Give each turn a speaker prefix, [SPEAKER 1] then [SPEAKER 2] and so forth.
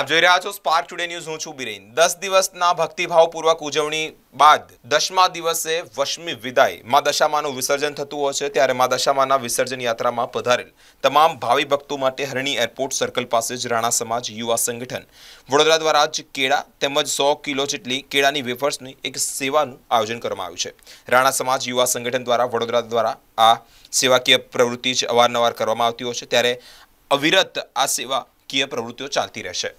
[SPEAKER 1] આપ જોઈ રહ્યા છો સ્પાર્ક ટુડે ન્યૂઝ હું છું બિરેન દસ દિવસના ભક્તિભાવપૂર્વક ઉજવણી બાદ દસમા દિવસે વશમી વિદાય મા દશામાનું વિસર્જન થતું હોય છે ત્યારે મા દશામાના વિસર્જન યાત્રામાં પધારેલ તમામ ભાવિ ભક્તો માટે હરણી એરપોર્ટ સર્કલ પાસે જ રાણા સમાજ યુવા સંગઠન વડોદરા દ્વારા જ કેળા તેમજ સો કિલો જેટલી કેળાની વેફર્સની એક સેવાનું આયોજન કરવામાં આવ્યું છે રાણા સમાજ યુવા સંગઠન દ્વારા વડોદરા દ્વારા આ સેવાકીય પ્રવૃત્તિ જ અવારનવાર કરવામાં આવતી હોય છે ત્યારે અવિરત આ સેવાકીય પ્રવૃત્તિઓ ચાલતી રહેશે